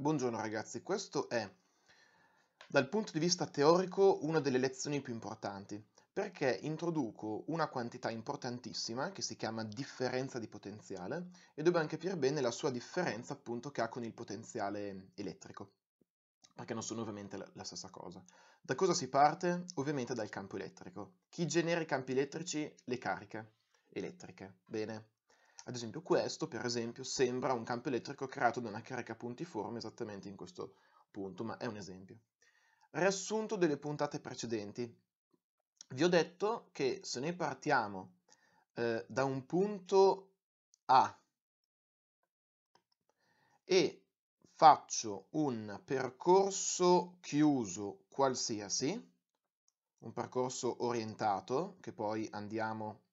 Buongiorno ragazzi, questo è dal punto di vista teorico una delle lezioni più importanti perché introduco una quantità importantissima che si chiama differenza di potenziale e dobbiamo capire bene la sua differenza appunto che ha con il potenziale elettrico perché non sono ovviamente la, stessa cosa. Da cosa si parte? Ovviamente dal campo elettrico. Chi genera i campi elettrici? Le cariche elettriche. Bene, ad esempio questo, per esempio, sembra un campo elettrico creato da una carica puntiforme esattamente in questo punto, ma è un esempio. Riassunto delle puntate precedenti. Vi ho detto che se noi partiamo eh, da un punto A e faccio un percorso chiuso qualsiasi, un percorso orientato, che poi andiamo a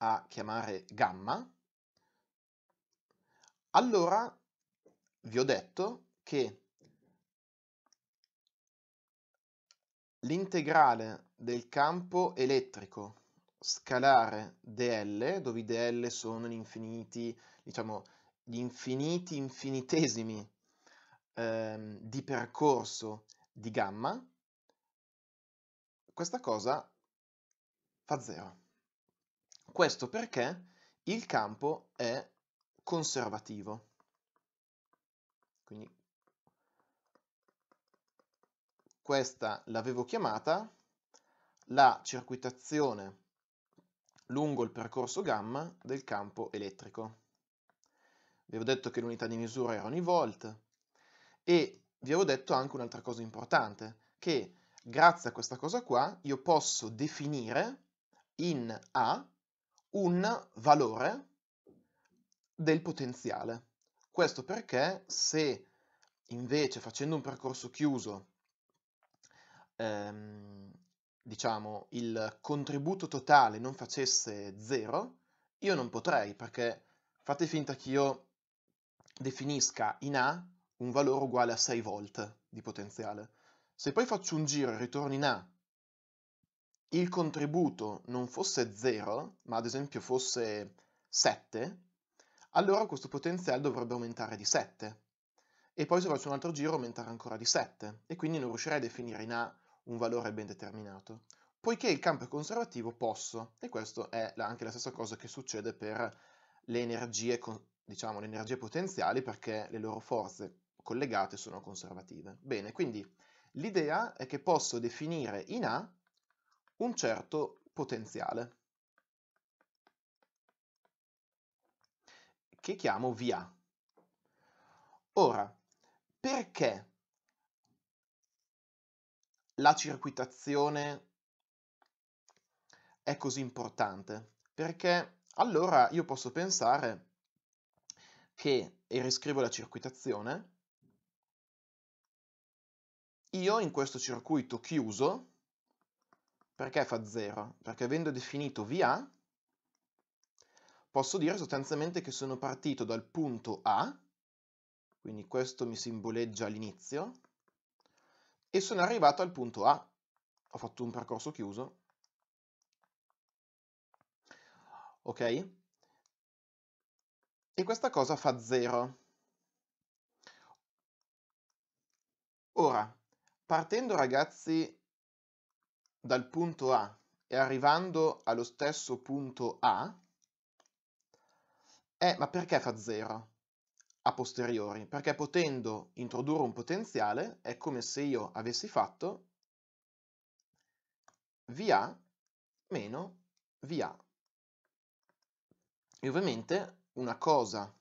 a chiamare gamma, allora vi ho detto che l'integrale del campo elettrico scalare dl, dove i dl sono gli infiniti, diciamo, gli infiniti infinitesimi ehm, di percorso di gamma, questa cosa fa zero. Questo perché il campo è conservativo. Quindi questa l'avevo chiamata la circuitazione lungo il percorso gamma del campo elettrico. Vi avevo detto che l'unità di misura erano i volt e vi avevo detto anche un'altra cosa importante, che grazie a questa cosa qua io posso definire in A un valore del potenziale. Questo perché se invece facendo un percorso chiuso, ehm, diciamo, il contributo totale non facesse zero, io non potrei perché fate finta che io definisca in A un valore uguale a 6 volt di potenziale. Se poi faccio un giro e ritorno in A il contributo non fosse 0, ma ad esempio fosse 7, allora questo potenziale dovrebbe aumentare di 7. E poi se faccio un altro giro aumentare ancora di 7, e quindi non riuscirei a definire in A un valore ben determinato. Poiché il campo è conservativo posso, e questa è anche la stessa cosa che succede per le energie, diciamo, le energie potenziali, perché le loro forze collegate sono conservative. Bene, quindi l'idea è che posso definire in A un certo potenziale, che chiamo VA. Ora, perché la circuitazione è così importante? Perché allora io posso pensare che, e riscrivo la circuitazione, io in questo circuito chiuso perché fa 0? Perché avendo definito VA, posso dire sostanzialmente che sono partito dal punto A, quindi questo mi simboleggia l'inizio, e sono arrivato al punto A. Ho fatto un percorso chiuso. Ok? E questa cosa fa 0. Ora, partendo ragazzi dal punto A e arrivando allo stesso punto A, è ma perché fa 0 a posteriori? Perché potendo introdurre un potenziale è come se io avessi fatto VA meno VA. E ovviamente una cosa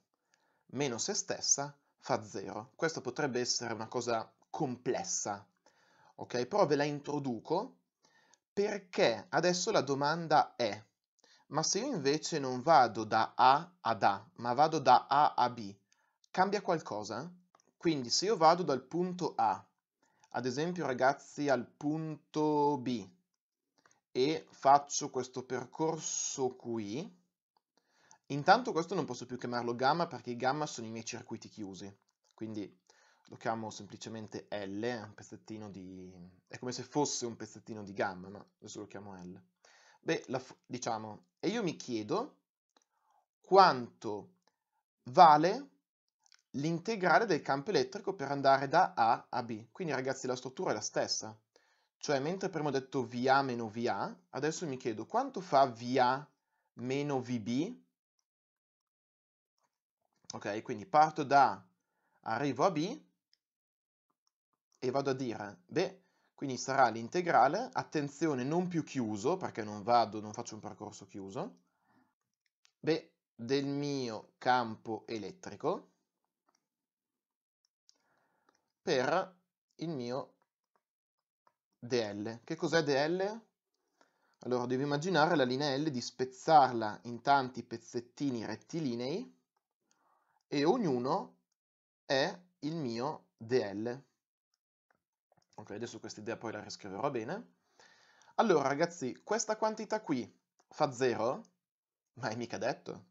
meno se stessa fa 0. Questa potrebbe essere una cosa complessa, ok? Però ve la introduco perché adesso la domanda è, ma se io invece non vado da A ad A, ma vado da A a B, cambia qualcosa? Quindi se io vado dal punto A, ad esempio ragazzi al punto B, e faccio questo percorso qui, intanto questo non posso più chiamarlo gamma perché i gamma sono i miei circuiti chiusi, quindi lo chiamo semplicemente L, è un pezzettino di... è come se fosse un pezzettino di gamma, ma adesso lo chiamo L. Beh, la, diciamo, e io mi chiedo quanto vale l'integrale del campo elettrico per andare da A a B. Quindi ragazzi la struttura è la stessa, cioè mentre prima ho detto VA meno VA, adesso mi chiedo quanto fa VA meno VB? Ok, quindi parto da A, arrivo a B, e vado a dire, beh, quindi sarà l'integrale, attenzione non più chiuso, perché non vado, non faccio un percorso chiuso, beh, del mio campo elettrico per il mio dl. Che cos'è dl? Allora, devi immaginare la linea L di spezzarla in tanti pezzettini rettilinei e ognuno è il mio dl. Ok, adesso questa idea poi la riscriverò bene. Allora, ragazzi, questa quantità qui fa 0? Ma è mica detto.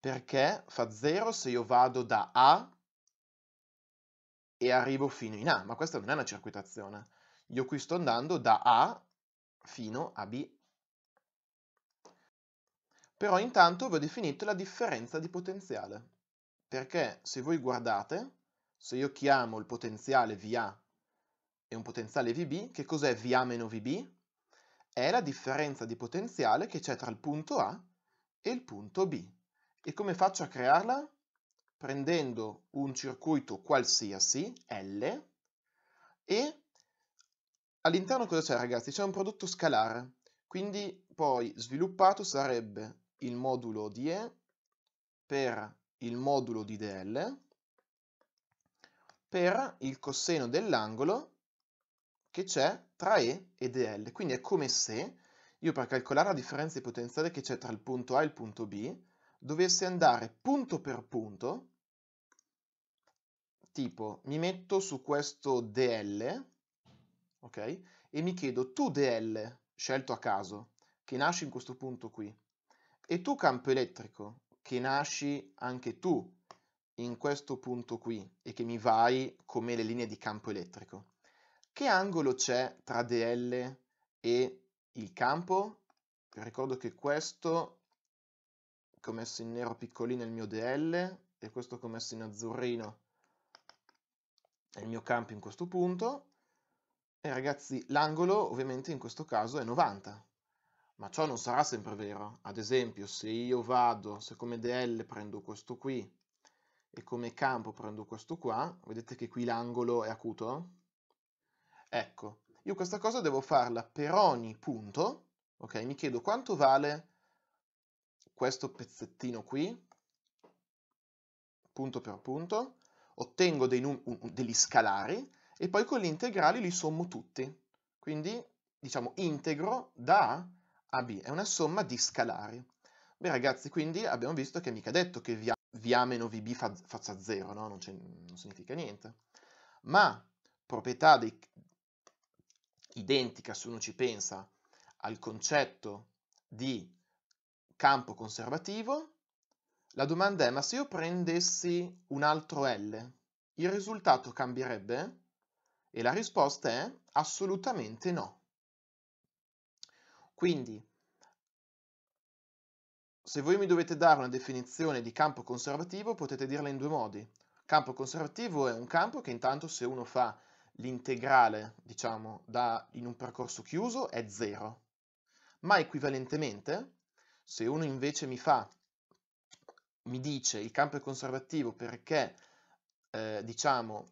Perché fa 0 se io vado da A e arrivo fino in A, ma questa non è una circuitazione. Io qui sto andando da A fino a B. Però intanto vi ho definito la differenza di potenziale, perché se voi guardate, se io chiamo il potenziale VA e un potenziale VB, che cos'è VA VB? È la differenza di potenziale che c'è tra il punto A e il punto B. E come faccio a crearla? Prendendo un circuito qualsiasi, L, e all'interno cosa c'è ragazzi? C'è un prodotto scalare, quindi poi sviluppato sarebbe il modulo di E per il modulo di DL per il coseno dell'angolo che c'è tra E e DL. Quindi è come se io per calcolare la differenza di potenziale che c'è tra il punto A e il punto B dovessi andare punto per punto, tipo mi metto su questo DL, ok? E mi chiedo tu DL, scelto a caso, che nasci in questo punto qui, e tu campo elettrico, che nasci anche tu in questo punto qui e che mi vai come le linee di campo elettrico. Che angolo c'è tra DL e il campo? Ricordo che questo che ho messo in nero piccolino è il mio DL e questo che ho messo in azzurrino è il mio campo in questo punto. E ragazzi, l'angolo ovviamente in questo caso è 90. Ma ciò non sarà sempre vero. Ad esempio, se io vado, se come DL prendo questo qui e come campo prendo questo qua, vedete che qui l'angolo è acuto? Ecco, io questa cosa devo farla per ogni punto, ok? Mi chiedo quanto vale questo pezzettino qui, punto per punto, ottengo degli scalari e poi con gli integrali li sommo tutti. Quindi, diciamo, integro da A a B, è una somma di scalari. Beh ragazzi, quindi abbiamo visto che è mica detto che va VB fa, faccia 0, no? non, non significa niente. Ma proprietà dei, identica, se uno ci pensa, al concetto di campo conservativo, la domanda è ma se io prendessi un altro L, il risultato cambierebbe? E la risposta è assolutamente no. Quindi, se voi mi dovete dare una definizione di campo conservativo, potete dirla in due modi. Campo conservativo è un campo che intanto se uno fa l'integrale, diciamo, da, in un percorso chiuso è 0. Ma equivalentemente, se uno invece mi fa, mi dice il campo è conservativo perché, eh, diciamo,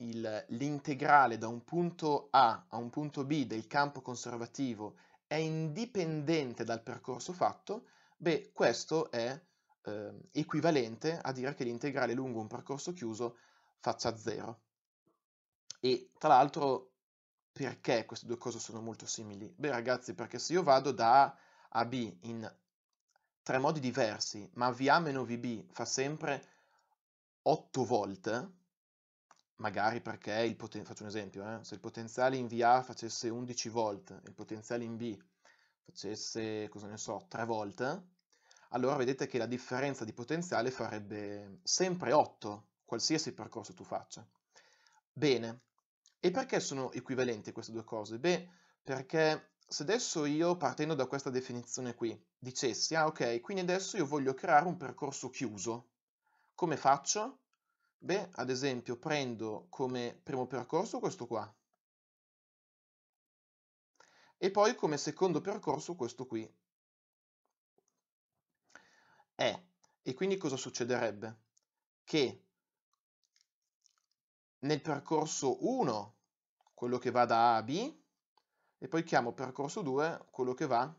l'integrale da un punto A a un punto B del campo conservativo è indipendente dal percorso fatto, beh, questo è eh, equivalente a dire che l'integrale lungo un percorso chiuso faccia 0. E tra l'altro, perché queste due cose sono molto simili? Beh, ragazzi, perché se io vado da A a B in tre modi diversi, ma VA VB fa sempre 8 volte, magari perché il poten- faccio un esempio, eh? se il potenziale in VA facesse 11 volt, il potenziale in B facesse, cosa ne so, 3 volt, allora vedete che la differenza di potenziale farebbe sempre 8, qualsiasi percorso tu faccia. Bene, e perché sono equivalenti queste due cose? Beh, perché se adesso io, partendo da questa definizione qui, dicessi, ah ok, quindi adesso io voglio creare un percorso chiuso, come faccio? Beh, ad esempio, prendo come primo percorso questo qua, e poi come secondo percorso questo qui. E, eh, e quindi cosa succederebbe? Che nel percorso 1 quello che va da A a B e poi chiamo percorso 2 quello che va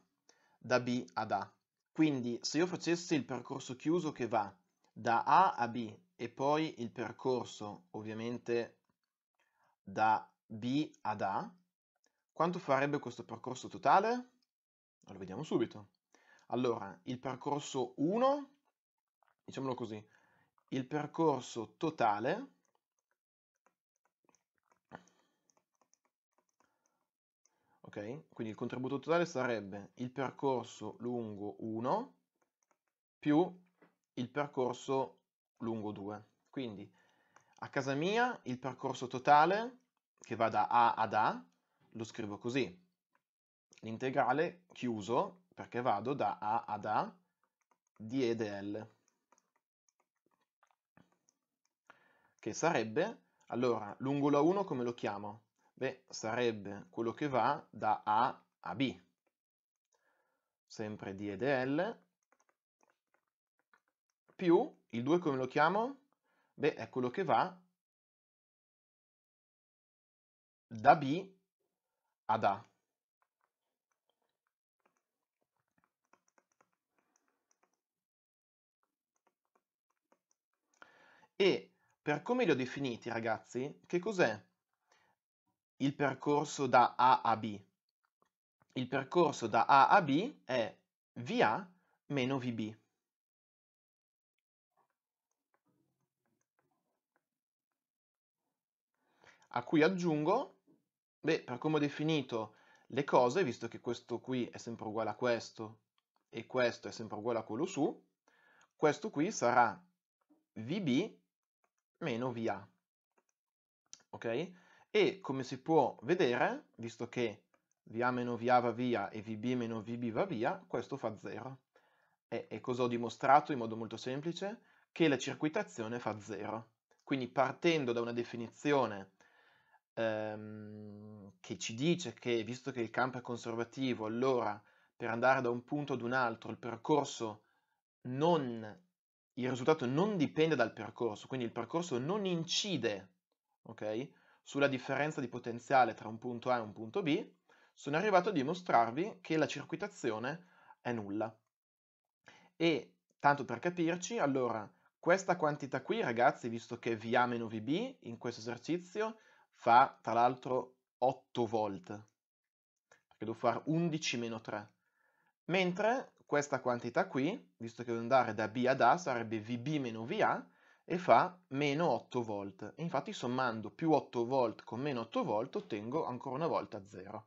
da B ad A. Quindi se io facessi il percorso chiuso che va da A a B e poi il percorso ovviamente da B ad A, quanto farebbe questo percorso totale? Lo vediamo subito. Allora, il percorso 1, diciamolo così, il percorso totale ok? Quindi il contributo totale sarebbe il percorso lungo 1 più il percorso lungo 2. Quindi a casa mia il percorso totale che va da A ad A lo scrivo così. L'integrale chiuso perché vado da A ad A di E dl. Che sarebbe, allora, lungo la 1 come lo chiamo? Beh, sarebbe quello che va da A a B. Sempre D ed L, più il 2 come lo chiamo? Beh, è quello che va da B ad A. E per come li ho definiti, ragazzi, che cos'è? il percorso da A a B. Il percorso da A a B è VA meno VB. A cui aggiungo, beh, per come ho definito le cose, visto che questo qui è sempre uguale a questo e questo è sempre uguale a quello su, questo qui sarà VB meno VA. Ok? E come si può vedere, visto che VA meno VA va via e VB meno VB va via, questo fa 0. E, e cosa ho dimostrato in modo molto semplice? Che la circuitazione fa 0. Quindi partendo da una definizione ehm, che ci dice che visto che il campo è conservativo, allora per andare da un punto ad un altro il percorso non il risultato non dipende dal percorso, quindi il percorso non incide, ok? sulla differenza di potenziale tra un punto A e un punto B, sono arrivato a dimostrarvi che la circuitazione è nulla. E, tanto per capirci, allora, questa quantità qui, ragazzi, visto che VA meno VB in questo esercizio fa, tra l'altro, 8 volt, perché devo fare 11 meno 3. Mentre questa quantità qui, visto che devo andare da B ad A, sarebbe VB meno VA, e fa meno 8 volt. E infatti sommando più 8 volt con meno 8 volt ottengo ancora una volta 0.